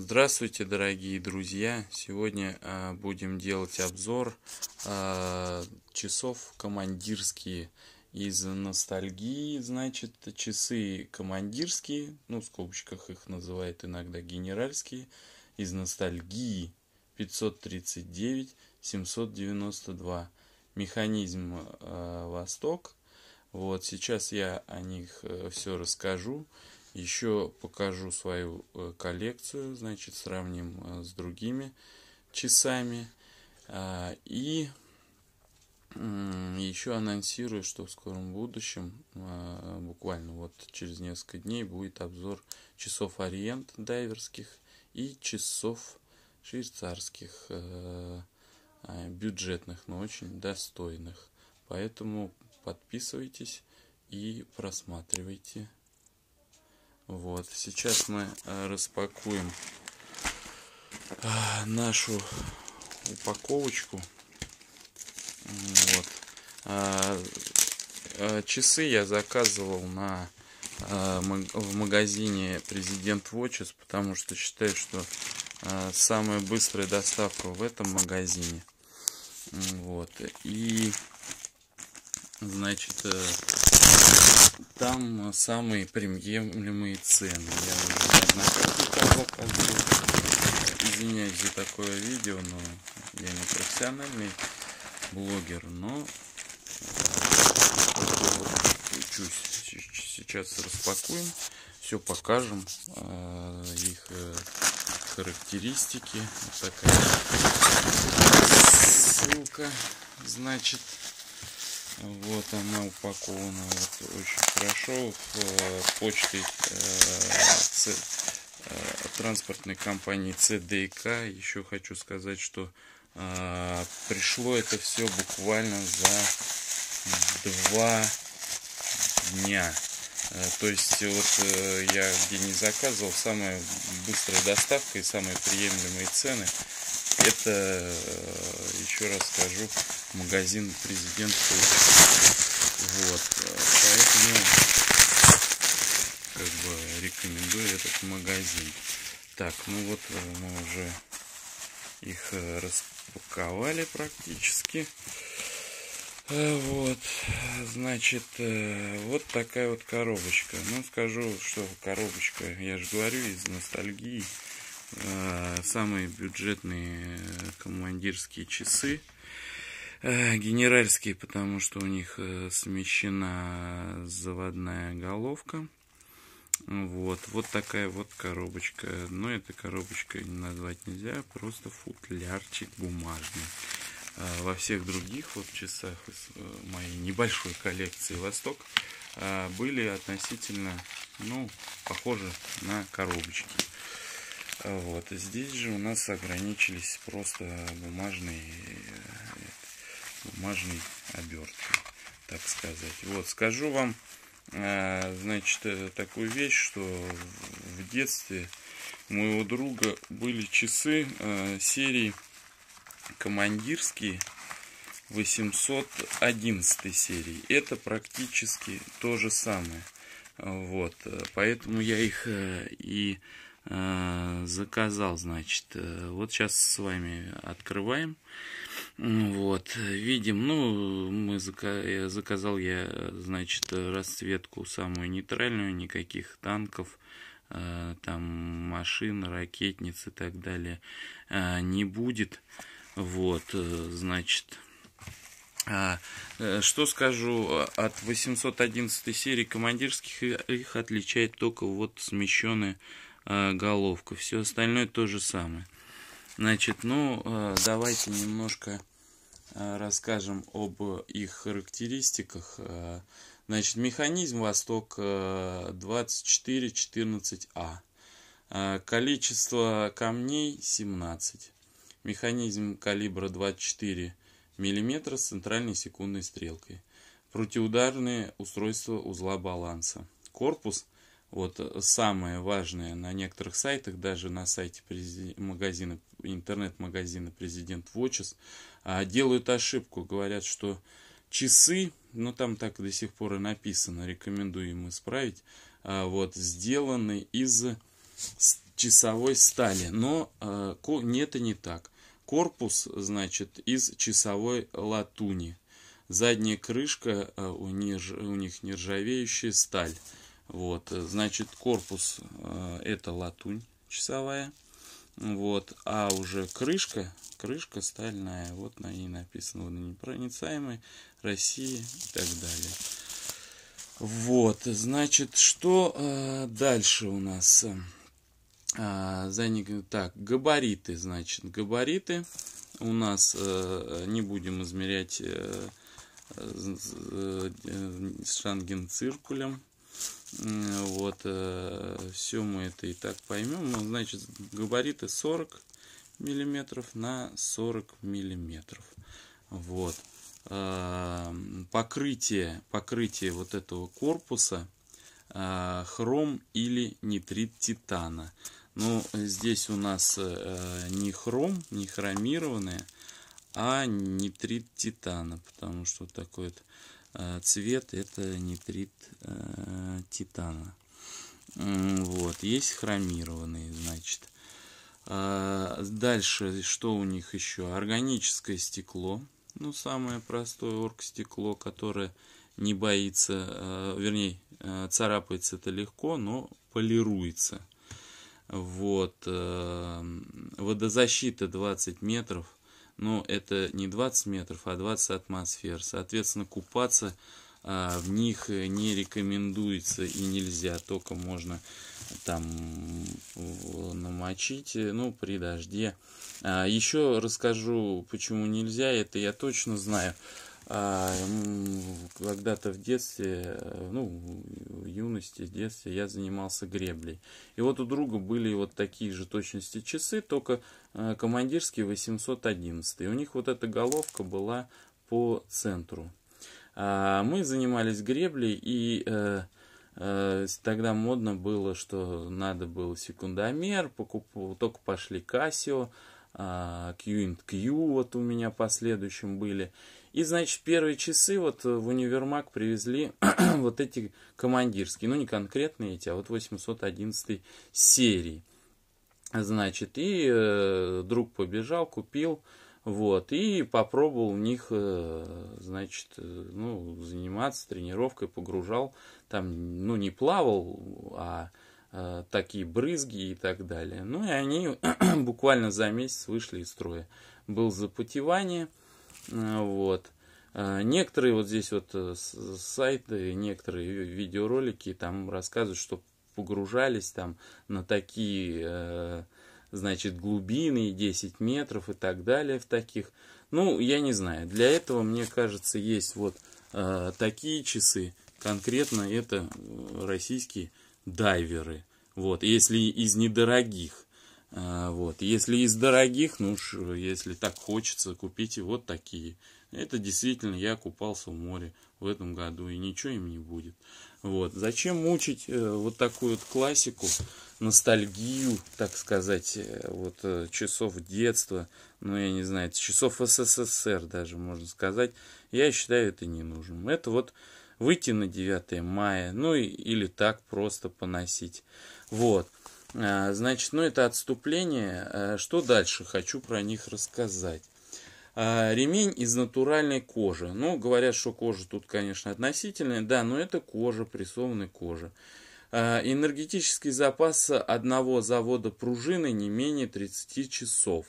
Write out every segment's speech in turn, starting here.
Здравствуйте, дорогие друзья! Сегодня а, будем делать обзор а, часов командирские. Из ностальгии, значит, часы командирские, ну, в скобочках их называют иногда генеральские. Из ностальгии 539-792. Механизм а, «Восток». Вот, сейчас я о них э, все расскажу. Еще покажу свою э, коллекцию, значит, сравним э, с другими часами. А, и еще анонсирую, что в скором будущем, а, буквально вот через несколько дней, будет обзор часов Ориент дайверских и часов швейцарских, э, а, бюджетных, но очень достойных. Поэтому подписывайтесь и просматривайте. Вот. Сейчас мы э, распакуем э, нашу упаковочку. Вот. Э, часы я заказывал на в магазине Президент Watches, потому что считаю, что самая быстрая доставка в этом магазине. Вот. И Значит, э, там самые приемлемые цены. Я неоднократно заказывал. Извиняюсь за такое видео, но я не профессиональный блогер, но э, Сейчас распакуем, все покажем, э, их характеристики. Вот такая ссылка, значит. Вот она упакована вот очень хорошо в почтой э, э, транспортной компании CDK. Еще хочу сказать, что э, пришло это все буквально за два дня. Э, то есть вот я где не заказывал, самая быстрая доставка и самые приемлемые цены. Это, э, еще раз скажу, магазин президент Вот. Э, поэтому как бы рекомендую этот магазин. Так, ну вот э, мы уже их распаковали практически. Вот, значит, вот такая вот коробочка. Ну, скажу, что коробочка, я же говорю, из ностальгии. Э, самые бюджетные э, командирские часы э, генеральские, потому что у них смещена заводная головка. Вот, вот такая вот коробочка. Но эта коробочка назвать нельзя, просто футлярчик бумажный. Во всех других вот часах из моей небольшой коллекции Восток были относительно, ну, похожи на коробочки. Вот. Здесь же у нас ограничились просто бумажной э, бумажной оберткой, так сказать. Вот, скажу вам, э, значит, э, такую вещь, что в детстве моего друга были часы серии командирские 811 серии. Это практически то же самое. Вот, поэтому я их и Э, заказал, значит, э, вот сейчас с вами открываем, вот, видим, ну, мы заказал я, значит, расцветку самую нейтральную, никаких танков, э, там, машин, ракетниц и так далее не будет, вот, значит, а, что скажу, от 811 серии командирских их отличает только вот смещенные э, головку. Все остальное то же самое. Значит, ну, э, давайте немножко э, расскажем об их характеристиках. Э, значит, механизм Восток 2414А. Количество камней 17. Механизм калибра 24 мм с центральной секундной стрелкой. Противоударные устройства узла баланса. Корпус – вот э, самое важное на некоторых сайтах, даже на сайте магазина, интернет-магазина президент Watches, а, делают ошибку, говорят, что часы, ну там так до сих пор и написано, рекомендую им исправить, а, вот, сделаны из часовой стали, но а, нет, это не так. Корпус, значит, из часовой латуни. Задняя крышка, у них нержавеющая сталь. Вот, значит, корпус э, это латунь часовая. Вот, а уже крышка, крышка стальная, вот на ней написано водонепроницаемый, России и так далее. Вот, значит, что э, дальше у нас? Э, заник, так, габариты, значит, габариты у нас э, не будем измерять э, э, э, э штангенциркулем. циркулем вот, э, все мы это и так поймем. Ну, значит, габариты 40 миллиметров на 40 миллиметров. Вот. Эм, покрытие, покрытие вот этого корпуса э, хром или нитрит титана. Но ну, здесь у нас э, не хром, не хромированное, а нитрит титана, потому что такое вот Э, цвет это нитрит э, титана. Вот, есть хромированные, значит. Э, дальше, что у них еще? Органическое стекло. Ну, самое простое орг стекло которое не боится, вернее, царапается это легко, но полируется. Вот. Водозащита 20 метров но это не 20 метров, а 20 атмосфер. Соответственно, купаться а, в них не рекомендуется и нельзя. Только можно там намочить, э, ну, при дожде. А, еще расскажу, почему нельзя, это я точно знаю. А, когда-то в детстве, э, ну, в юности, в детстве я занимался греблей. И вот у друга были вот такие же точности часы, только э, командирские 811. И у них вот эта головка была по центру. А, мы занимались греблей, и э, тогда модно было, что надо было секундомер, покупал только пошли Кассио, Q&Q а, вот у меня последующим были. И, значит, первые часы вот в универмаг привезли вот эти командирские, ну, не конкретные эти, а вот 811 серии. Значит, и э, друг побежал, купил, вот, и попробовал в них, э, значит, э, ну, заниматься тренировкой, погружал, там, ну, не плавал, а Э, такие брызги и так далее. Ну и они буквально за месяц вышли из строя. Был запутевание, э, вот. Э, некоторые вот здесь вот сайты, некоторые видеоролики там рассказывают, что погружались там на такие, значит, глубины 10 метров и так далее в таких. Ну, я не знаю. Для этого, мне кажется, есть вот такие часы. Конкретно это российские дайверы. Вот, если из недорогих. Э, вот, если из дорогих, ну уж, если так хочется, купите вот такие. Это действительно я купался в море в этом году, и ничего им не будет. Вот, зачем мучить э, вот такую вот классику, ностальгию, так сказать, э, вот часов детства, ну я не знаю, часов СССР даже, можно сказать. Я считаю, это не нужно. Это вот выйти на 9 мая, ну и, или так просто поносить. Вот. А, значит, ну это отступление. А, что дальше? Хочу про них рассказать. А, ремень из натуральной кожи. Ну, говорят, что кожа тут, конечно, относительная. Да, но это кожа, прессованная кожа. Энергетический запас одного завода пружины не менее 30 часов.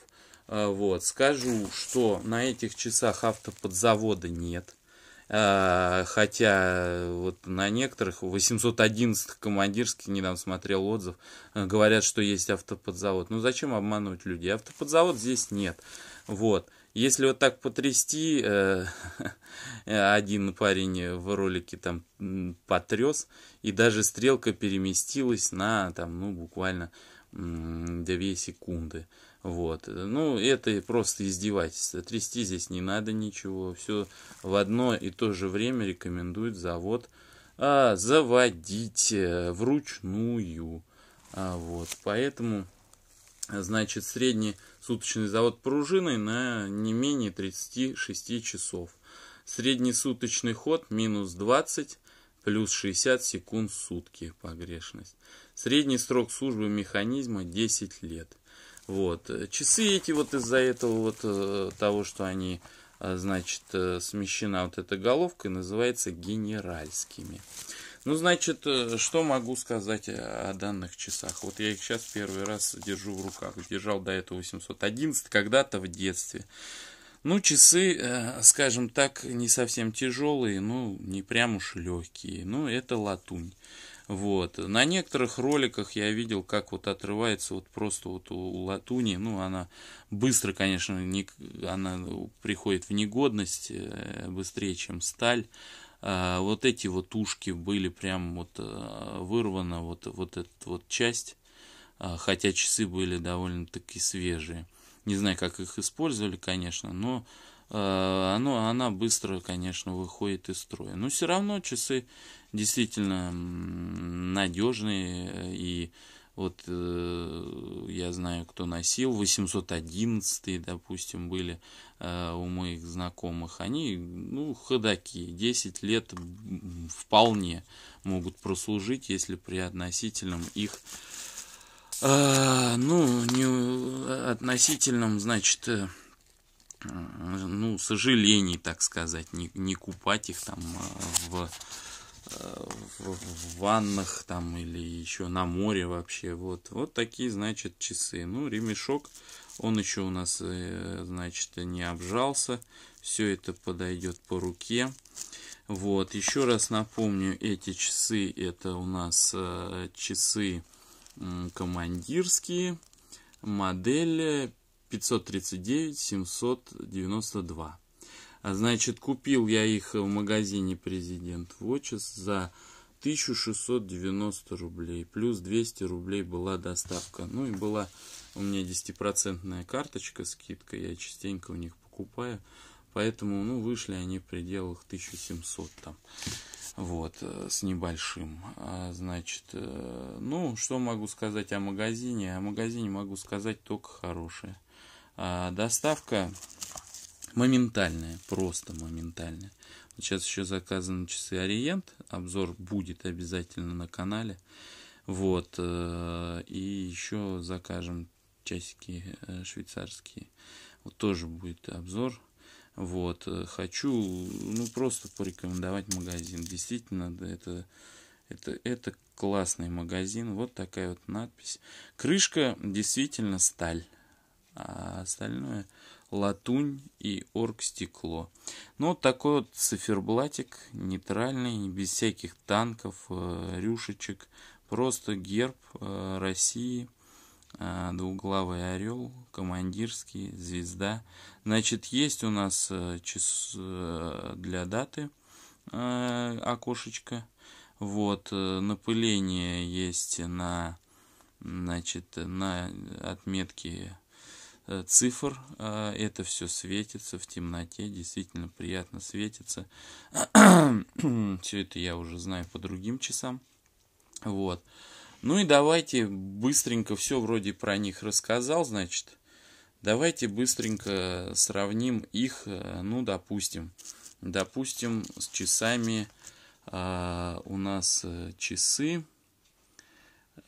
Вот. Скажу, что на этих часах автоподзавода нет. А, хотя э, вот на некоторых 811 командирских, недавно смотрел отзыв, э, говорят, что есть автоподзавод. Ну зачем обманывать людей? Автоподзавод здесь нет. Вот. Если вот так потрясти, э, один парень в ролике там потряс, и даже стрелка переместилась на там, ну, буквально 2 секунды. Вот. Ну, это просто издевательство. Трясти здесь не надо ничего. Все в одно и то же время рекомендует завод а, заводить э, вручную. А, вот. Поэтому, значит, средний суточный завод пружиной на не менее 36 часов. Средний суточный ход минус 20 плюс 60 секунд сутки погрешность. Средний срок службы механизма 10 лет. Вот. Э, часы эти вот из-за этого вот э, того, что они, э, значит, смещена вот эта головка, называется генеральскими. Ну, значит, что могу сказать о данных часах? Вот я их сейчас первый раз держу в руках. Держал до этого 811 когда-то в детстве. Ну, часы, скажем так, не совсем тяжелые, ну, не прям уж легкие. Ну, это латунь. Вот. На некоторых роликах я видел, как вот отрывается вот просто вот у, латуни. Ну, она быстро, конечно, не, она приходит в негодность э, быстрее, чем сталь. А вот эти вот ушки были прям вот э, вырвана вот, вот эта вот часть. А, хотя часы были довольно-таки свежие. Не знаю, как их использовали, конечно, но Э, оно, она быстро, конечно, выходит из строя. Но все равно часы действительно надежные. Э, и вот э, я знаю, кто носил, 811, допустим, были у моих знакомых. Они, ну, ходаки, 10 лет вполне могут прослужить, если при относительном их ну, не относительном, значит, ну, сожалений, так сказать, не, не купать их там э, э, в, в ваннах там или еще на море вообще. Вот, вот такие, значит, часы. Ну, ремешок, он еще у нас, э, значит, не обжался. Все это подойдет по руке. Вот, еще раз напомню, эти часы, это у нас часы командирские. Модель 539 792. А, значит, купил я их в магазине Президент Watches за 1690 рублей. Плюс 200 рублей была доставка. Ну и была у меня 10% карточка скидка. Я частенько у них покупаю. Поэтому, ну, вышли они в пределах 1700 там. Вот, э, с небольшим. А, значит, э, ну, что могу сказать о магазине? О магазине могу сказать только хорошее. А доставка моментальная, просто моментальная. Сейчас еще заказаны часы Ориент. Обзор будет обязательно на канале. Вот. Э, и еще закажем часики э, швейцарские. Вот тоже будет обзор. Вот. Э, хочу, ну, просто порекомендовать магазин. Действительно, это, это, это классный магазин. Вот такая вот надпись. Крышка действительно сталь а остальное латунь и оргстекло. Ну, вот такой вот циферблатик, нейтральный, без всяких танков, э, рюшечек. Просто герб э, России, э, двуглавый орел, командирский, звезда. Значит, есть у нас час для даты окошечко. Вот, напыление есть на, значит, на отметке Э, цифр. Э, это все светится в темноте, действительно приятно светится. все это я уже знаю по другим часам. Вот. Ну и давайте быстренько все вроде про них рассказал, значит. Давайте быстренько сравним их, э, ну, допустим, допустим, с часами э, у нас часы.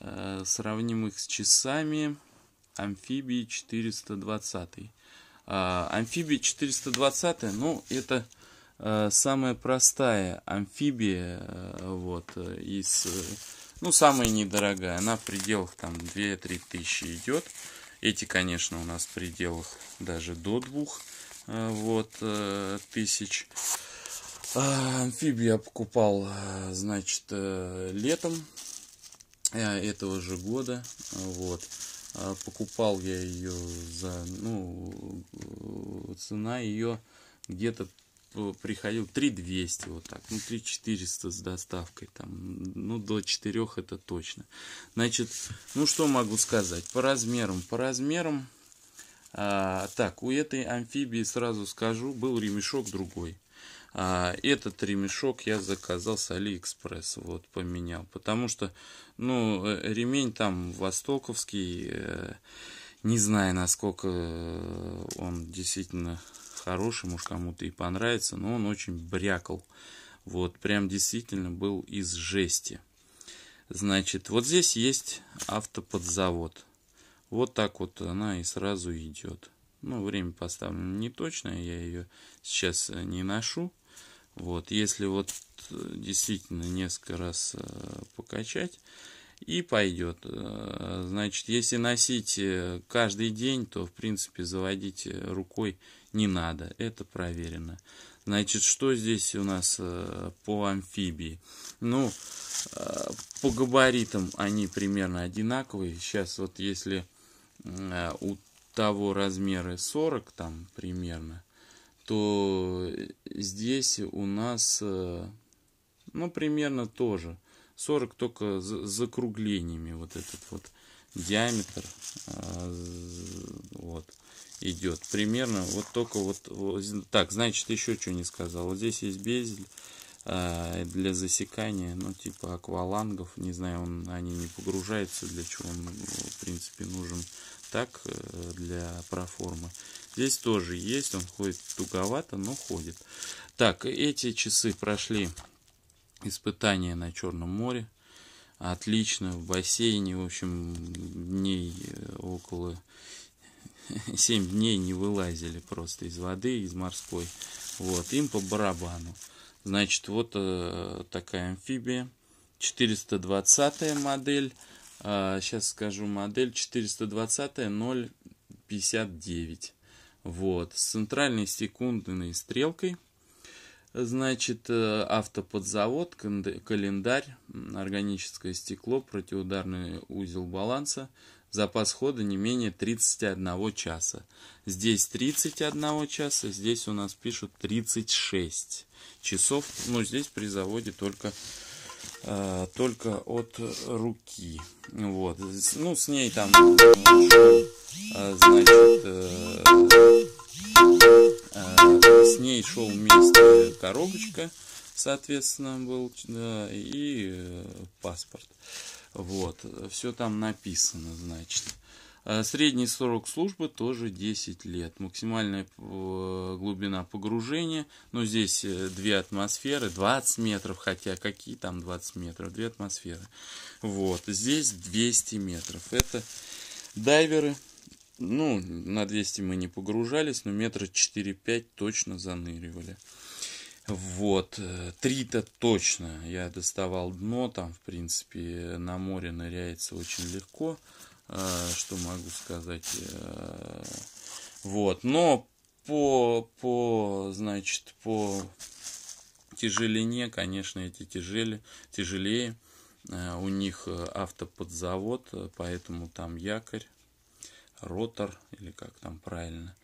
Э, сравним их с часами. Амфибии 420. А, амфибия 420, ну, это э, самая простая амфибия, э, вот, из, э, ну, самая недорогая. Она в пределах, там, 2-3 тысячи идет. Эти, конечно, у нас в пределах даже до 2 вот, тысяч. А, Амфибию я покупал, значит, летом этого же года, вот. А, покупал я ее за, ну, э, цена ее где-то приходил 3200 вот так, ну 3400 с доставкой там, ну до 4 это точно. Значит, ну что могу сказать по размерам, по размерам, а, так у этой амфибии сразу скажу был ремешок другой, а, этот ремешок я заказал с Алиэкспресс, вот, поменял. Потому что, ну, э, ремень там востоковский, э, не знаю, насколько он действительно хороший, может, кому-то и понравится, но он очень брякал. Вот, прям действительно был из жести. Значит, вот здесь есть автоподзавод. Вот так вот она и сразу идет. Ну, время поставлено не точное, я ее сейчас не ношу. Вот, если вот э, действительно несколько раз э, покачать, и пойдет. Э, значит, если носить каждый день, то, в принципе, заводить рукой не надо. Это проверено. Значит, что здесь у нас по амфибии? Ну, по габаритам они примерно одинаковые. Сейчас вот если у того размеры 40 там примерно, то здесь у нас, э, ну, примерно тоже. 40 только с закруглениями вот этот вот диаметр э, вот идет примерно вот только вот, так значит еще что не сказал вот здесь есть безель э, для засекания, ну, типа аквалангов, не знаю, он, они не погружаются, для чего он, в принципе, нужен так, для проформы. Здесь тоже есть, он ходит туговато, но ходит. Так, эти часы прошли испытания на Черном море. Отлично, в бассейне, в общем, дней э, около 7 дней не вылазили просто из воды, из морской. Вот, им по барабану. Значит, вот э, такая амфибия. 420 модель. Сейчас а, скажу модель 420 059. Вот, с центральной секундной стрелкой. Значит, э, автоподзавод, календарь, органическое стекло, противоударный узел баланса, запас хода не менее 31 часа. Здесь 31 часа, здесь у нас пишут 36 часов. Но ну, здесь при заводе только Э, только от руки. Вот. Ну, с ней там э, значит э, с ней шел вместе коробочка, соответственно, был да, и паспорт. Вот, все там написано, значит. Э, средний срок службы тоже 10 лет. Максимальная э, глубина погружения, ну здесь 2 э, атмосферы, 20 метров, хотя какие там 20 метров, 2 атмосферы. Вот, здесь 200 метров. Это дайверы, ну на 200 мы не погружались, но метра 4-5 точно заныривали. Вот, три-то точно я доставал дно, там, в принципе, на море ныряется очень легко. Э, что могу сказать. Э, вот, но по, по, значит, по тяжелине, конечно, эти тяжели, тяжелее. Э, у них автоподзавод, поэтому там якорь, ротор, или как там правильно.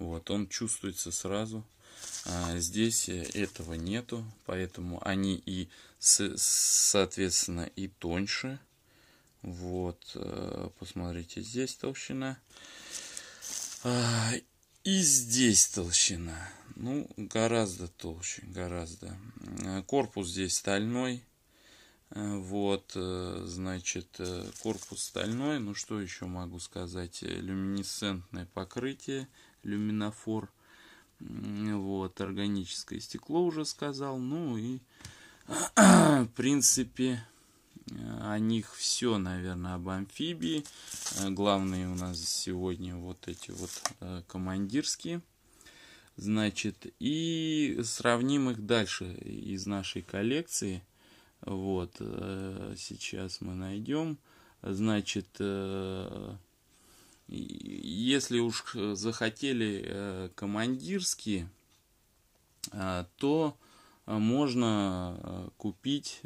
Вот, он чувствуется сразу. А, здесь этого нету, поэтому они и, соответственно, и тоньше. Вот, э, посмотрите, здесь толщина. А, и здесь толщина. Ну, гораздо толще, гораздо. Э, корпус здесь стальной. Э, вот, значит, корпус стальной. Ну, что еще могу сказать? Люминесцентное покрытие, люминофор. Вот, органическое стекло уже сказал. Ну и, в принципе, о них все, наверное, об амфибии. Э, главные у нас сегодня вот эти вот э, командирские. Значит, и сравним их дальше из нашей коллекции. Вот, э, сейчас мы найдем. Значит, если уж захотели командирские, то можно купить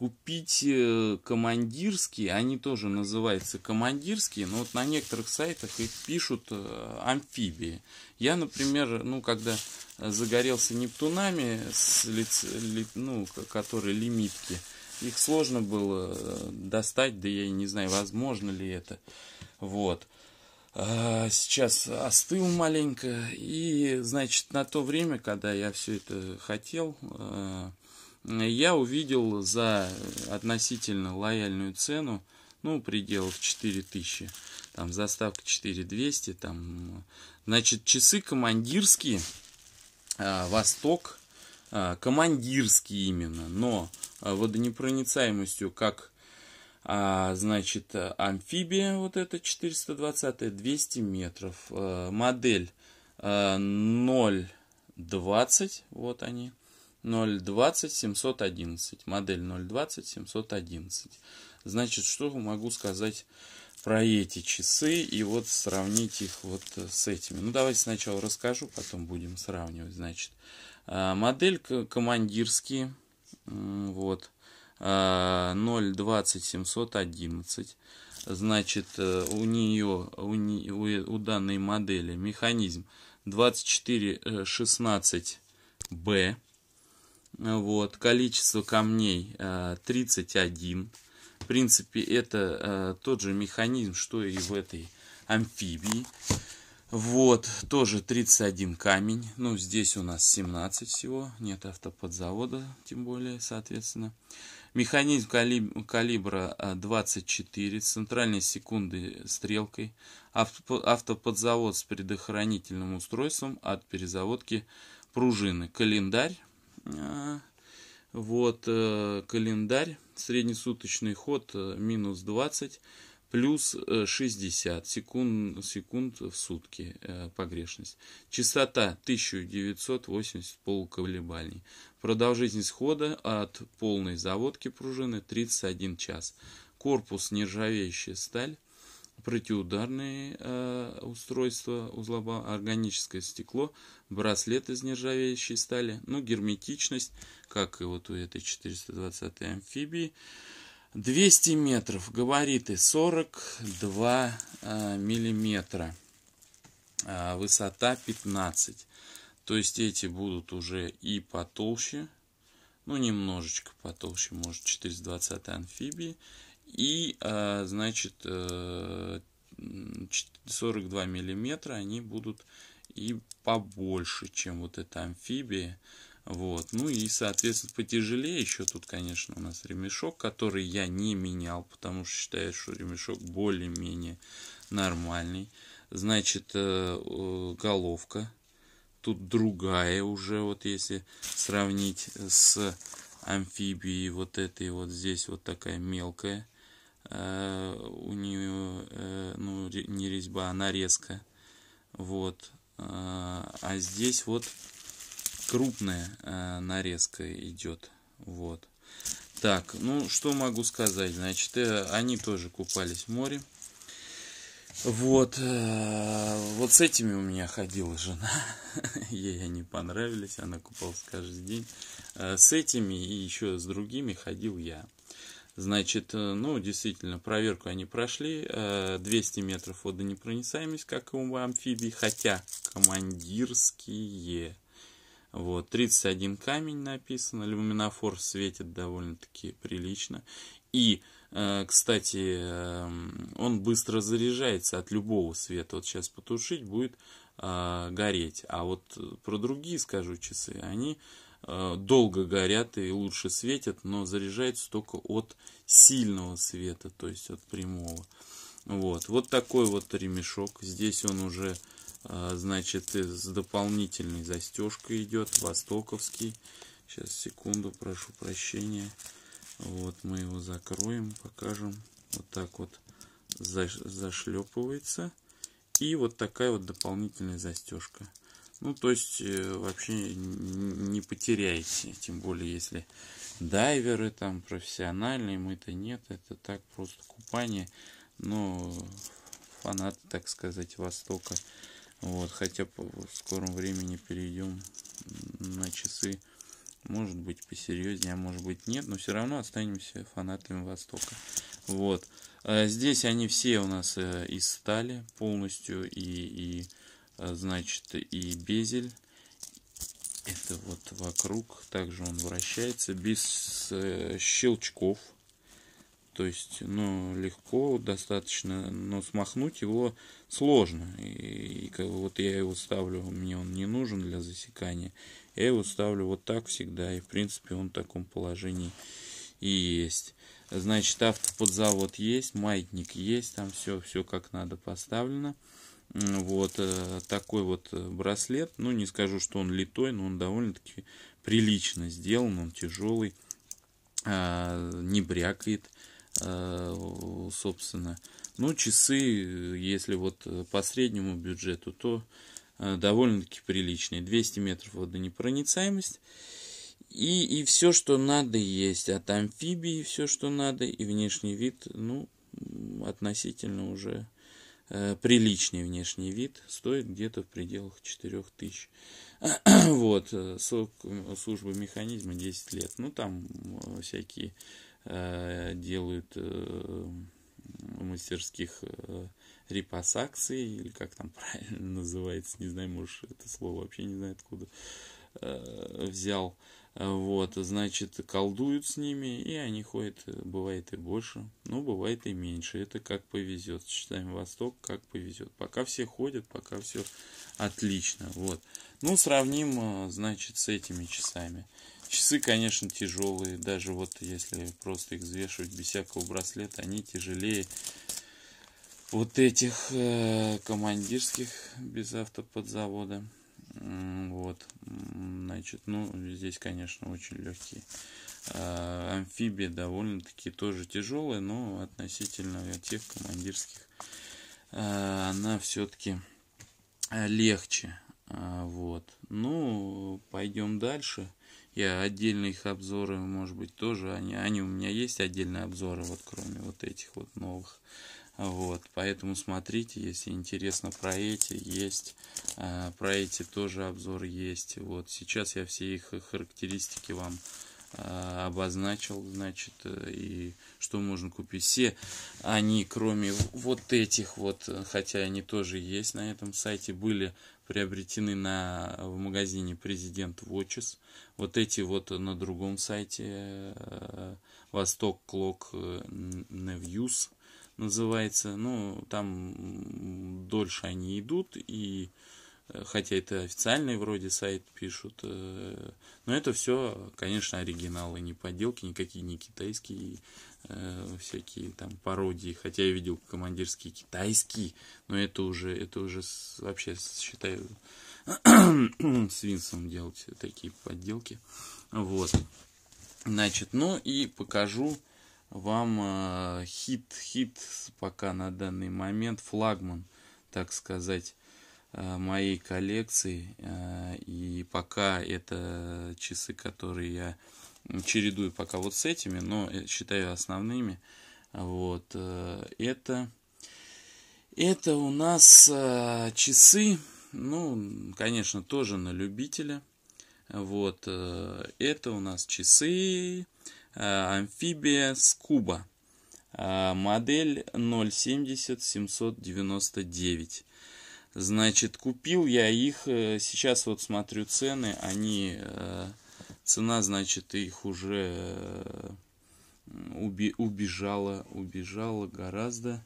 купить э, командирские, они тоже называются командирские, но вот на некоторых сайтах их пишут э, амфибии. Я, например, ну, когда загорелся Нептунами, с лиц, ли, ну, которые лимитки, их сложно было э, достать, да я и не знаю, возможно ли это. Вот. А, сейчас остыл маленько, и, значит, на то время, когда я все это хотел, я увидел за относительно лояльную цену, ну, пределов 4000, там заставка 4200, там, значит, часы командирские, а, Восток, а, командирские именно, но а, водонепроницаемостью, как, значит, амфибия, вот это 420, 200 метров, модель 020, вот они, 020 711. Модель 020 711. Значит, что могу сказать про эти часы и вот сравнить их вот э, с этими. Ну, давайте сначала расскажу, потом будем сравнивать. Значит, а, модель командирский, вот, 020711. А, значит, э, у нее, у, не, у, у данной модели механизм 2416B. Вот, количество камней 31. Э, в принципе, это э, тот же механизм, что и в этой амфибии. Вот, тоже 31 камень. Ну, здесь у нас 17 всего. Нет автоподзавода, тем более, соответственно. Механизм калиб калибра 24 э, с центральной секунды стрелкой. Автоподзавод с предохранительным устройством от перезаводки пружины. Календарь а, вот э, календарь, среднесуточный ход э, минус 20, плюс 60 э, секунд, секунд в сутки погрешность. Частота 1980 полуколебаний. Продолжительность хода от полной заводки пружины 31 час. Корпус нержавеющая сталь противоударные э, устройства узлоба, органическое стекло, браслет из нержавеющей стали, ну, герметичность, как и вот у этой 420 амфибии. 200 метров, габариты 42 э, миллиметра, э, высота 15. То есть эти будут уже и потолще, ну, немножечко потолще, может, 420 амфибии, и, а, значит, 42 э, миллиметра они будут и побольше, чем вот эта амфибия. Вот. Ну и, соответственно, потяжелее еще тут, конечно, у нас ремешок, который я не менял, потому что считаю, что ремешок более-менее нормальный. Значит, э, головка. Тут другая уже, вот если сравнить с амфибией вот этой, вот здесь вот такая мелкая. Э, у нее э, ну, не резьба, она резкая. Вот. Э, а здесь вот крупная нарезка идет. Вот. Так, ну что могу сказать? Значит, они тоже купались в море. Вот, вот с этими у меня ходила жена. Ей они понравились, она купалась каждый день. С этими и еще с другими ходил я. Значит, э, ну, действительно, проверку они прошли. 200 э, метров водонепроницаемость, как у амфибий, хотя командирские. Вот, 31 камень написано. Люминофор светит довольно-таки прилично. И, э, кстати, он быстро заряжается от любого света. Вот сейчас потушить будет гореть. А вот про другие, скажу, часы, они Э, долго горят и лучше светят, но заряжаются только от сильного света, то есть от прямого. Вот, вот такой вот ремешок. Здесь он уже, э, значит, с дополнительной застежкой идет, востоковский. Сейчас, секунду, прошу прощения. Вот, мы его закроем, покажем. Вот так вот зашлепывается. И вот такая вот дополнительная застежка. Ну, то есть, э, вообще не потеряйте. Тем более, если дайверы там профессиональные, мы-то нет. Это так просто купание. Но фанаты, так сказать, Востока. Вот, хотя в скором времени перейдем на часы. Может быть, посерьезнее, а может быть, нет. Но все равно останемся фанатами Востока. Вот. А здесь они все у нас э, из стали полностью и, и а, значит и безель это вот вокруг также он вращается без э, щелчков то есть ну легко достаточно но смахнуть его сложно и, и как, вот я его ставлю мне он не нужен для засекания я его ставлю вот так всегда и в принципе он в таком положении и есть значит автоподзавод есть маятник есть там все все как надо поставлено вот э, такой вот э, браслет. Ну, не скажу, что он литой, но он довольно-таки прилично сделан. Он тяжелый, а, не брякает, а, собственно. Ну, часы, э, если вот по среднему бюджету, то довольно-таки приличные. 200 метров водонепроницаемость. И, и все, что надо, есть. От амфибии все, что надо. И внешний вид, ну, относительно уже Э, приличный внешний вид стоит где-то в пределах 4000. вот, э, срок э, службы механизма 10 лет. Ну, там всякие делают э, мастерских э, репосакции, или как там правильно называется, не знаю, может, это слово вообще не знаю откуда взял. Вот, значит, колдуют с ними, и они ходят, бывает и больше, но бывает и меньше. Это как повезет. Считаем Восток, как повезет. Пока все ходят, пока все отлично. Вот. Ну, сравним, э, значит, с этими часами. Часы, конечно, тяжелые. Даже вот если просто их взвешивать без всякого браслета, они тяжелее вот этих э, командирских без автоподзавода. Вот, значит, ну, здесь, конечно, очень легкие. А, амфибии довольно-таки тоже тяжелые, но относительно тех командирских а, она все-таки а, легче. вот, ну, пойдем дальше. Я отдельные их обзоры, может быть, тоже, они, они у меня есть отдельные обзоры, вот кроме вот этих вот новых. Вот, поэтому смотрите, если интересно про эти, есть, э, про эти тоже обзор есть. Вот, сейчас я все их характеристики вам э, обозначил, значит, э, и что можно купить. Все они, кроме вот этих вот, хотя они тоже есть на этом сайте, были приобретены на, в магазине Президент Watches. Вот эти вот на другом сайте э, Восток Клок Невьюс называется. Ну, там дольше они идут, и э, хотя это официальный вроде сайт пишут, э, но это все, конечно, оригиналы, не подделки, никакие не китайские э, всякие там пародии, хотя я видел командирские китайские, но это уже, это уже вообще считаю свинцем делать такие подделки, вот, значит, ну и покажу вам хит-хит э, пока на данный момент, флагман, так сказать, э, моей коллекции. Э, и пока это часы, которые я чередую пока вот с этими, но считаю основными. Вот, это, это у нас часы, ну, конечно, тоже на любителя. Вот, это у нас часы Э, амфибия Скуба. Э, модель 070-799. Значит, купил я их. Э, сейчас вот смотрю цены. Они... Цена, значит, их уже убежала, убежала гораздо.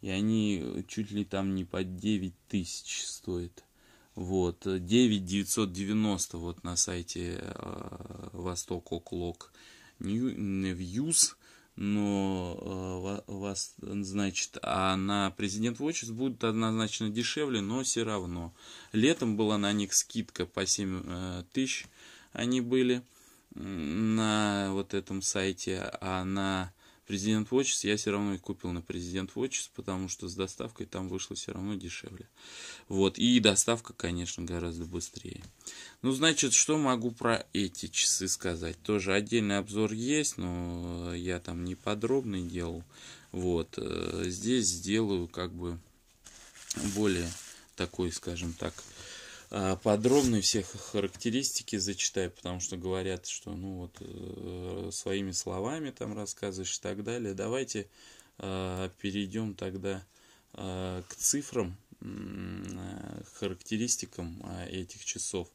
И они чуть ли там не под 9 тысяч стоят. Вот, 9990 вот на сайте э, Восток Оклок. -Ок не News, но э, вас, значит, а на президент Watches будет однозначно дешевле, но все равно. Летом была на них скидка по 7 э, тысяч, они были на вот этом сайте, а на президент Watches, я все равно их купил на президент Watches, потому что с доставкой там вышло все равно дешевле. Вот, и доставка, конечно, гораздо быстрее. Ну, значит, что могу про эти часы сказать? Тоже отдельный обзор есть, но я там не подробный делал. Вот, э, здесь сделаю как бы более такой, скажем так, а, подробно всех характеристики зачитай, потому что говорят, что ну вот э, своими словами там рассказываешь и так далее. Давайте а, перейдем тогда а, к цифрам, характеристикам этих часов.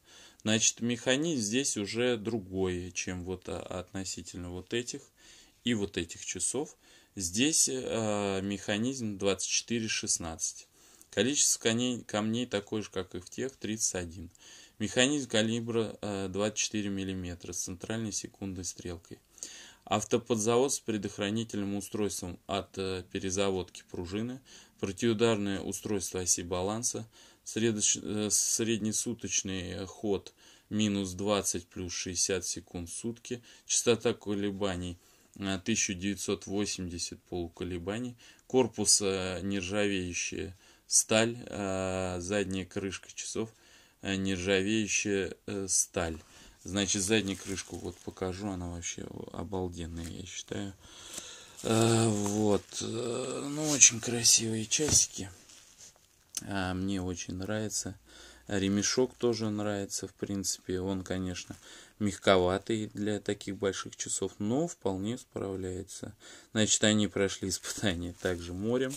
Значит, механизм здесь уже другой, чем вот относительно вот этих и вот этих часов. Здесь механизм 24:16. Количество камней камней такое же, как и в тех, 31. Механизм калибра 24 э, мм с центральной секундной стрелкой. Автоподзавод с предохранительным устройством от э, перезаводки пружины, противоударное устройство оси баланса, э, среднесуточный ход минус 20 плюс 60 секунд в сутки, частота колебаний 1980 полуколебаний, корпус нержавеющий сталь, а, задняя крышка часов а, нержавеющая э, сталь. Значит, заднюю крышку вот покажу, она вообще обалденная, я считаю. А, вот, э, ну очень красивые часики. Мне очень нравится. Ремешок тоже нравится, в принципе. Он, конечно, мягковатый для таких больших часов, но вполне справляется. Значит, они прошли испытание также морем.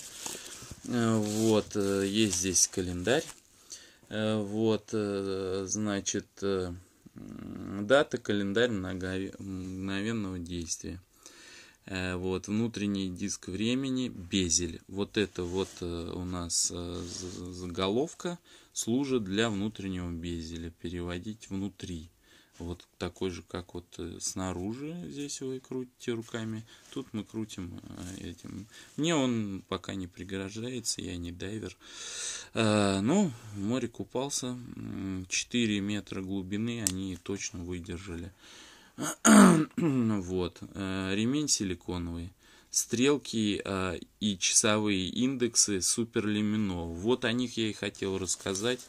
Э, вот, э, есть здесь календарь. Э, вот, значит, дата, календарь мгновенного действия. Вот, внутренний диск времени, безель. Вот это вот у нас заголовка служит для внутреннего безеля. Переводить внутри вот такой же, как вот э, снаружи, здесь вы крутите руками, тут мы крутим э, этим. Мне он пока не пригождается, я не дайвер. Э, ну в море купался, 4 метра глубины они точно выдержали. Вот, ремень силиконовый стрелки и часовые индексы суперлимино. Вот о них я и хотел рассказать.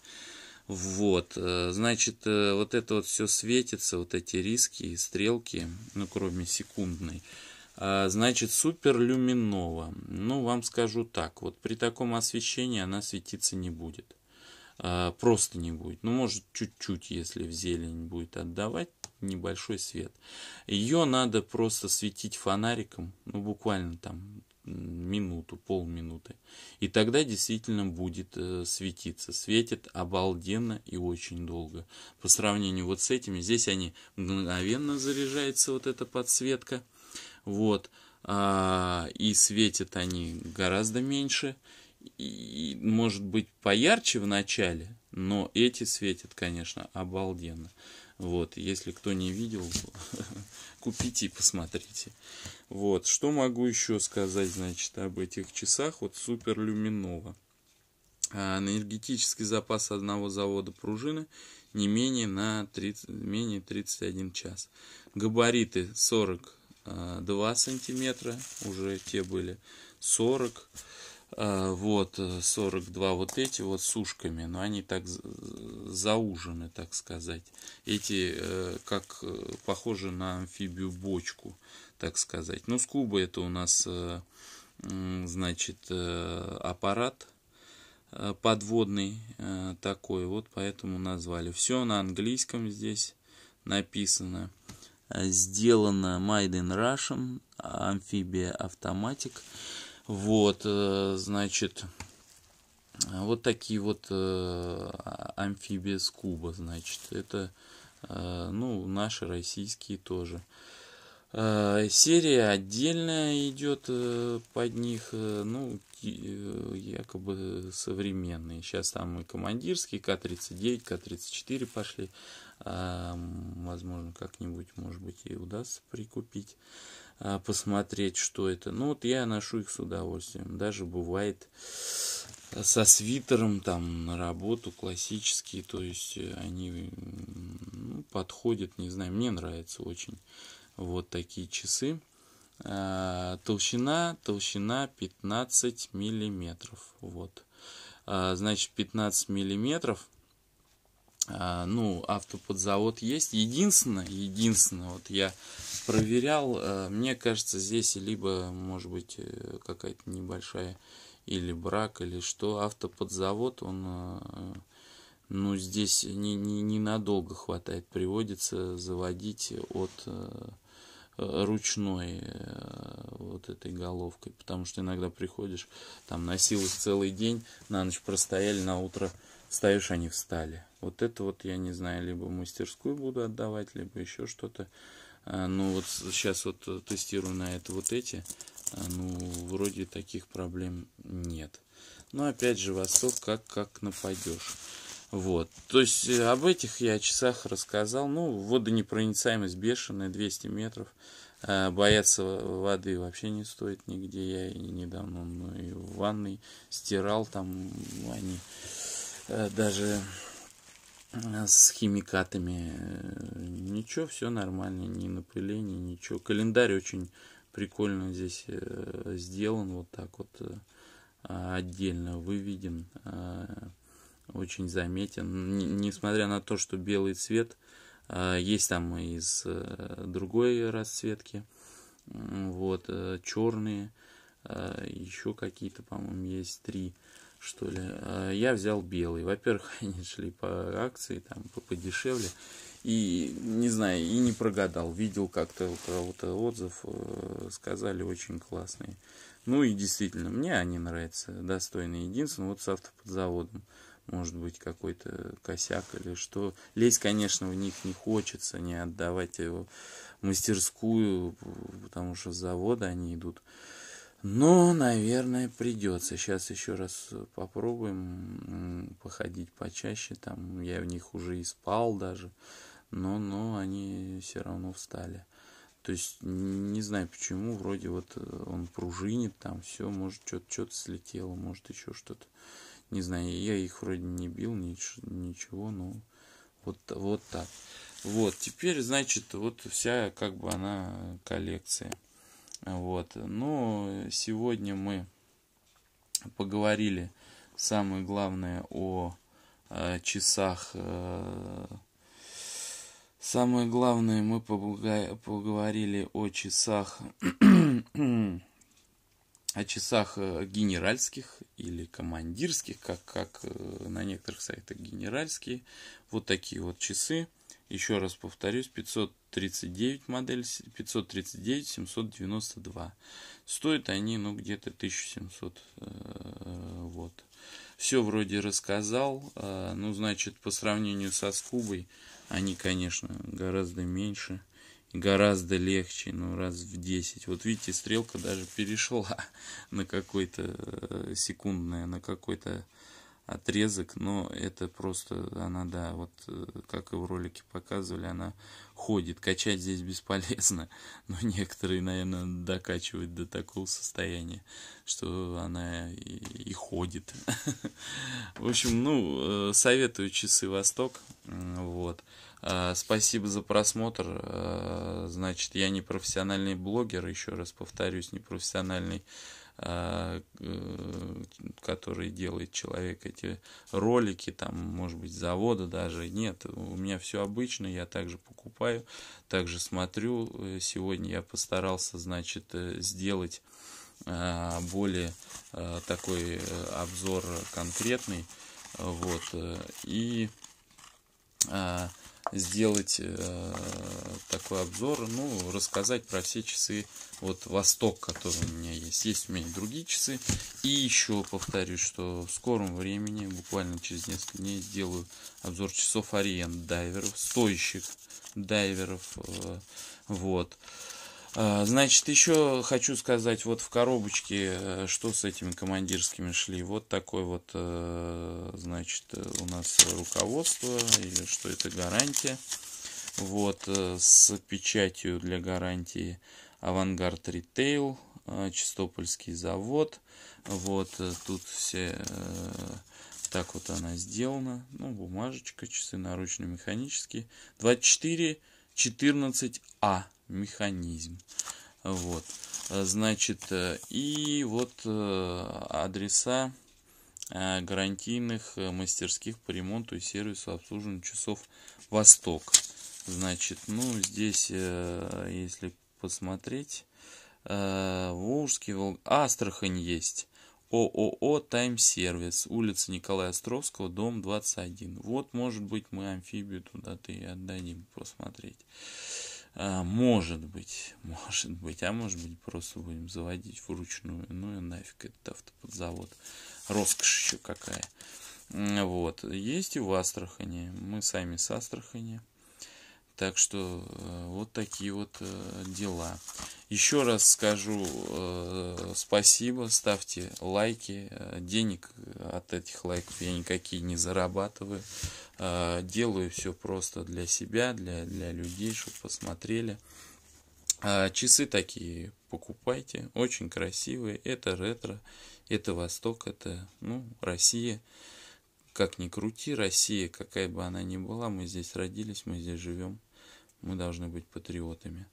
Вот, э, значит, э, вот это вот все светится, вот эти риски, стрелки, ну, кроме секундной. А, значит, суперлюминова. Ну, вам скажу так, вот при таком освещении она светиться не будет. А, просто не будет. Ну, может, чуть-чуть, если в зелень будет отдавать небольшой свет. Ее надо просто светить фонариком, ну, буквально там минуту, полминуты. И тогда действительно будет э, светиться. Светит обалденно и очень долго. По сравнению вот с этими, здесь они мгновенно заряжается вот эта подсветка. Вот. А, и светят они гораздо меньше. И, может быть поярче в начале, но эти светят, конечно, обалденно. Вот, если кто не видел, купите и посмотрите. Вот, что могу еще сказать, значит, об этих часах вот Супер Люминова. А, энергетический запас одного завода пружины не менее на 30, менее 31 час. Габариты 42 а, сантиметра, уже те были 40 см а, вот 42 э, вот эти вот сушками но они так заужены, так сказать. Эти э, как э, похожи на амфибию бочку, так сказать. но ну, скуба это у нас, значит, аппарат подводный такой, вот поэтому назвали. Все на английском здесь написано. Сделано Made in Russian, амфибия автоматик. Вот, э, значит, вот такие вот э, амфибии с куба, значит, это, э, ну, наши российские тоже. Серия отдельная идет под них, ну, якобы современные. Сейчас там и командирские, К-39, К-34 пошли. Возможно, как-нибудь, может быть, и удастся прикупить. А, посмотреть, что это. Ну вот я ношу их с удовольствием. Даже бывает со свитером там на работу классические, то есть э, они ну, подходят, не знаю, мне нравятся очень вот такие часы. А, толщина, толщина 15 миллиметров, вот. А, значит, 15 миллиметров, а, ну, автоподзавод есть. Единственное, единственное, вот я проверял. Э, мне кажется, здесь либо, может быть, э, какая-то небольшая или брак, или что. Автоподзавод, он, э, ну, здесь не, не, ненадолго хватает. Приводится заводить от ручной вот этой головкой, потому что иногда приходишь, там носил их целый день, на ночь простояли, на утро встаешь, они встали. Вот это вот, я не знаю, либо мастерскую буду отдавать, либо еще что-то. А, ну вот сейчас вот э, тестирую на это вот эти. А, ну вроде таких проблем нет. Но опять же восток как, как нападешь. Вот. То есть э, об этих я часах рассказал. Ну, водонепроницаемость бешеная, 200 метров. А, бояться воды вообще не стоит нигде. Я недавно ну, и в ванной стирал там они э, даже Э, с химикатами. Э, ничего, все нормально, ни напыление, ничего. Календарь очень прикольно здесь э, сделан, вот так вот отдельно выведен, очень заметен. Несмотря на то, что белый цвет, есть там из другой расцветки, вот, черные, еще какие-то, по-моему, есть три что ли. А я взял белый. Во-первых, они шли по акции, там, по подешевле. И, не знаю, и не прогадал. Видел как-то у кого-то отзыв, э, сказали, очень классные. Ну и действительно, мне они нравятся, достойные. Единственное, вот с автоподзаводом может быть какой-то косяк или что. Лезть, конечно, в них не хочется, не отдавать его мастерскую, потому что с завода они идут. Ну, наверное, придется. Сейчас еще раз э, попробуем походить почаще. Там я в них уже и спал даже. Но, но они все равно встали. То есть не знаю почему, вроде вот э, он пружинит там все, может что-то слетело, может еще что-то. Не знаю, я их вроде не бил, ничего, но вот, вот так. Вот, теперь, значит, вот вся как бы она коллекция. Вот. Но ну, сегодня мы поговорили самое главное о э, часах. Э, самое главное мы поговорили о часах о часах э, генеральских или командирских, как, как э, на некоторых сайтах генеральские. Вот такие вот часы. Еще раз повторюсь, 539 модель, 539, 792. Стоят они, ну, где-то 1700 э, вот. Все вроде рассказал. Э, ну, значит, по сравнению со скубой, они, конечно, гораздо меньше гораздо легче, ну раз в 10. Вот видите, стрелка даже перешла на какой-то э, секундное, на какой-то отрезок, но это просто она, да, вот э, как и в ролике показывали, она ходит. Качать здесь бесполезно, но некоторые, наверное, докачивают до такого состояния, что она и, и ходит. В общем, ну, э, советую часы Восток. Вот. А, спасибо за просмотр. А, значит, я не профессиональный блогер, еще раз повторюсь, не профессиональный Э, который делает человек, эти ролики, там, может быть, завода даже. Нет, у меня все обычно, я также покупаю, также смотрю. Э, сегодня я постарался, значит, э, сделать более такой обзор конкретный. Вот. И сделать э, такой обзор, ну, рассказать про все часы вот Восток, который у меня есть. Есть у меня и другие часы. И еще повторюсь, что в скором времени, буквально через несколько дней, сделаю обзор часов Ориент дайверов, стоящих дайверов. Э, вот. А, значит, еще хочу сказать, вот в коробочке, э, что с этими командирскими шли. Вот такой вот, э, значит, э, у нас руководство, или что это, гарантия. Вот, с печатью для гарантии «Авангард Ритейл», Чистопольский завод. Вот, тут все... Так вот она сделана. Ну, бумажечка, часы наручно-механические. 24 14А механизм. Вот. Э, значит, э, и вот э, адреса гарантийных мастерских по ремонту и сервису обслуживания часов «Восток». Значит, ну, здесь, если посмотреть, Волжский, Волг... Астрахань есть. ООО «Тайм Сервис», улица Николая Островского, дом 21. Вот, может быть, мы амфибию туда-то и отдадим посмотреть. А, может быть, может быть, а может быть просто будем заводить вручную. Ну и нафиг этот автоподзавод. Роскошь еще какая. Вот. Есть и в Астрахани, Мы сами с Астрахани. Так что э, вот такие вот э, дела. Еще раз скажу э, спасибо, ставьте лайки. Денег от этих лайков я никакие не зарабатываю. Делаю все просто для себя, для, для людей, чтобы посмотрели. Часы такие покупайте, очень красивые. Это ретро, это Восток, это ну, Россия как ни крути, Россия, какая бы она ни была, мы здесь родились, мы здесь живем, мы должны быть патриотами.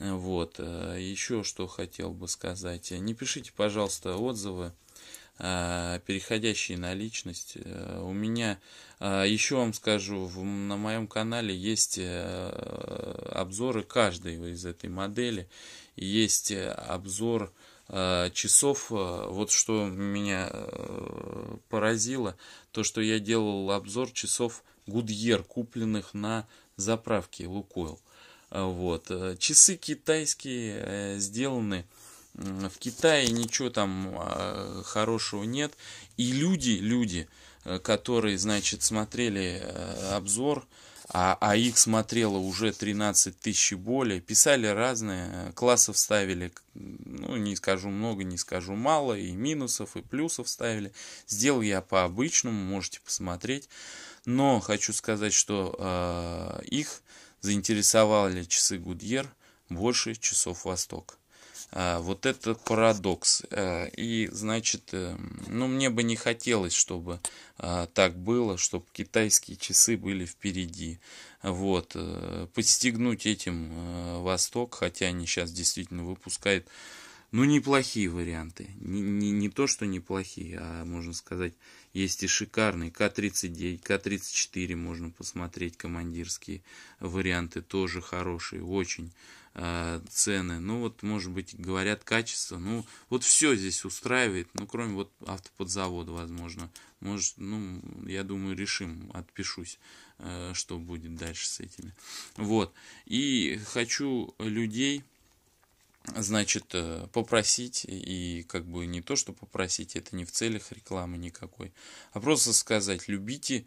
Вот, э, еще что хотел бы сказать. Не пишите, пожалуйста, отзывы, э, переходящие на личность. Э, у меня, еще вам скажу, на моем канале есть обзоры каждой из этой модели. Есть обзор Э, часов. Э, вот что меня э, поразило, то, что я делал обзор часов Гудьер, купленных на заправке Лукойл. Вот. Часы китайские сделаны в Китае, ничего там хорошего нет. И люди, люди, которые, значит, смотрели обзор, а, а их смотрело уже 13 тысяч и более, писали разные, э, классов ставили, ну, не скажу много, не скажу мало, и минусов, и плюсов ставили. Сделал я по-обычному, можете посмотреть. Но хочу сказать, что э, их заинтересовали часы Гудьер больше часов Восток. А, вот это парадокс. Э, и, значит, э, ну, мне бы не хотелось, чтобы а, так было, чтобы китайские часы были впереди. Вот. Э, подстегнуть этим Восток, хотя они сейчас действительно выпускают, ну, неплохие варианты. Не, не, не то, что неплохие, а, можно сказать, есть и шикарные. К-39, К-34 можно посмотреть, командирские варианты тоже хорошие, очень э, цены. Ну вот, может быть, говорят качество. Ну вот все здесь устраивает, ну кроме вот автоподзавода, возможно. Может, ну, я думаю, решим, отпишусь, э, что будет дальше с этими. Вот. И хочу людей значит, э, попросить, и как бы не то, что попросить, это не в целях рекламы никакой, а просто сказать, любите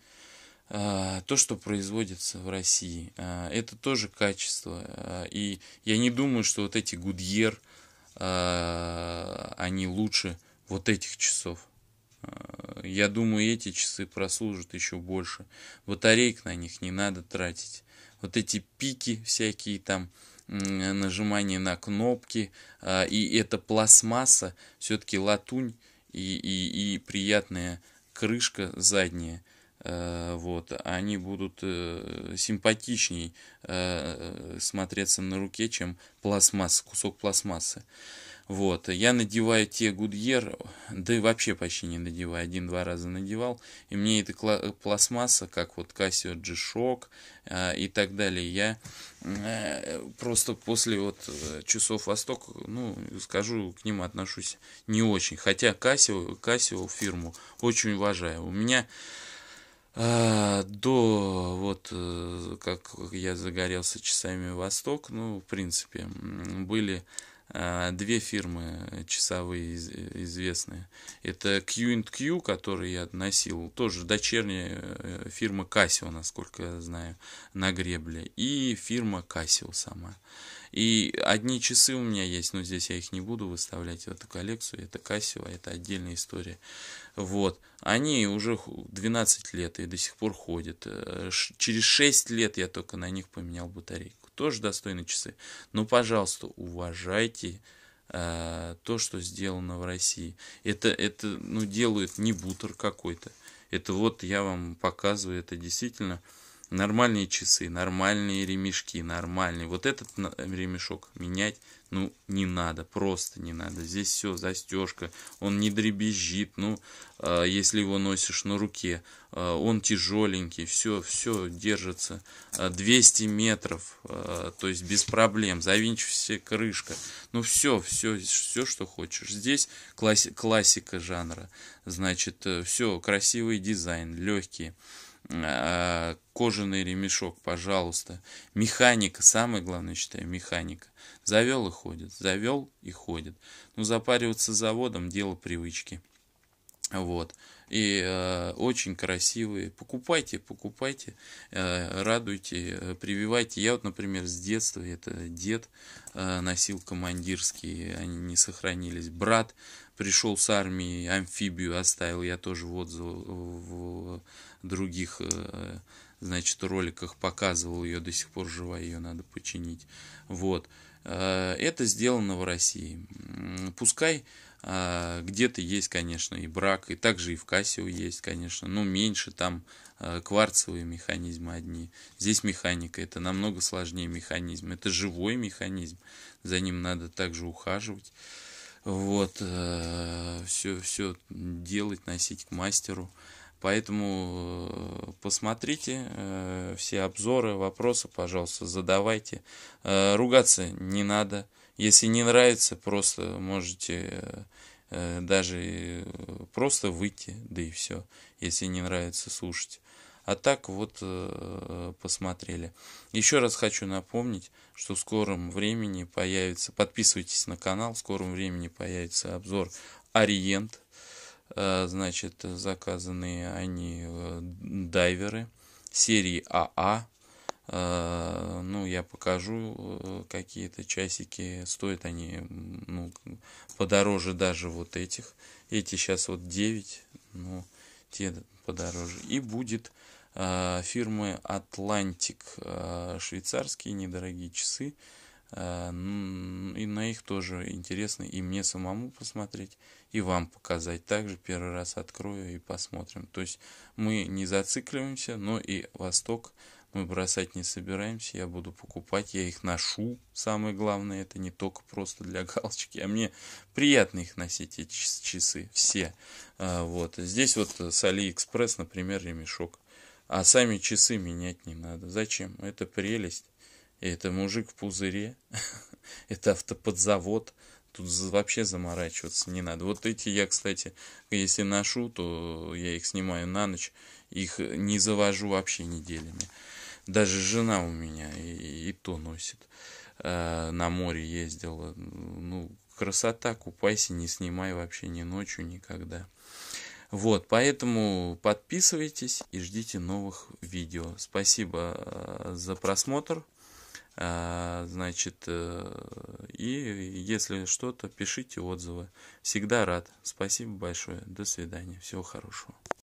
Э, то, что производится в России, э, это тоже качество. Э, и я не думаю, что вот эти Гудьер, они лучше вот этих часов. Я думаю, эти часы прослужат еще больше. Батареек на них не надо тратить. Вот эти пики всякие там, нажимание на кнопки, и это пластмасса, все-таки латунь и, и, и приятная крышка задняя – Э, вот, они будут э, симпатичней э, смотреться на руке, чем пластмасс кусок пластмассы. Вот, я надеваю те Гудьер, да и вообще почти не надеваю, один-два раза надевал, и мне эта пластмасса, как вот Casio G-Shock э, и так далее, я э, просто после вот часов Восток, ну, скажу, к ним отношусь не очень, хотя Casio, Casio фирму очень уважаю. У меня а, до вот э, как я загорелся часами Восток, ну, в принципе, были а, две фирмы часовые известные. Это Q&Q, который я носил, тоже дочерняя э, фирма Casio, насколько я знаю, на гребле, и фирма Casio сама. И одни часы у меня есть, но здесь я их не буду выставлять в эту коллекцию. Это Casio, это отдельная история. Вот. Они уже 12 лет и до сих пор ходят. Э, через 6 лет я только на них поменял батарейку. Тоже достойные часы. Но, пожалуйста, уважайте э, то, что сделано в России. Это, это ну, делает не бутер какой-то. Это вот я вам показываю, это действительно нормальные часы, нормальные ремешки, нормальные. Вот этот ремешок менять, ну, не надо, просто не надо. Здесь все, застежка, он не дребезжит, ну, э, если его носишь на руке, э, он тяжеленький, все, все держится. 200 а, метров, э, то есть без проблем, завинчивайся крышка. Ну, все, все, все, что хочешь. Здесь класси классика жанра, значит, э, все, красивый дизайн, легкие. Э, кожаный ремешок, пожалуйста. Механика, самое главное, считаю, механика. Завел и ходит, завел и ходит. Ну, запариваться заводом – дело привычки. Вот. И э, очень красивые. Покупайте, покупайте, э, радуйте, э, прививайте. Я вот, например, с детства, это дед э, носил командирские, они не сохранились. Брат пришел с армии, амфибию оставил, я тоже вот в, в других э, значит, роликах показывал ее, до сих пор жива, ее надо починить. Вот. Э, это сделано в России. Пускай э, где-то есть, конечно, и брак, и также и в Кассио есть, конечно, но меньше там кварцевые механизмы одни. Здесь механика, это намного сложнее механизм, это живой механизм, за ним надо также ухаживать. Вот, все, все делать, носить к мастеру. Поэтому э, посмотрите э, все обзоры, вопросы, пожалуйста, задавайте. Э, ругаться не надо. Если не нравится, просто можете даже просто выйти, да и все, если не нравится слушать. А так вот посмотрели. Еще раз хочу напомнить, что в скором времени появится, подписывайтесь на канал, в скором времени появится обзор Ориент Э, значит, заказанные они э, дайверы серии АА. А. Э, ну, я покажу какие-то часики. Стоят они ну, подороже даже вот этих. Эти сейчас вот 9, но ну, те подороже. И будет фирмы Atlantic швейцарские недорогие часы Э, и на их тоже интересно и мне самому посмотреть, и вам показать. Также первый раз открою и посмотрим. То есть мы не зацикливаемся, но и Восток мы бросать не собираемся, я буду покупать, я их ношу. Самое главное, это не только просто для галочки, а мне приятно их носить, эти часы, все. Э, вот, здесь вот с Алиэкспресс, например, ремешок. А сами часы менять не надо. Зачем? Это прелесть это мужик в пузыре, это автоподзавод, тут вообще заморачиваться не надо. Вот эти я, кстати, если ношу, то я их снимаю на ночь, их не завожу вообще неделями. Даже жена у меня и, и то носит. Э, на море ездила. Ну, красота, купайся, не снимай вообще ни ночью, никогда. Вот, поэтому подписывайтесь и ждите новых видео. Спасибо а, за просмотр. А, значит, э, и если что-то, пишите отзывы. Всегда рад. Спасибо большое. До свидания. Всего хорошего.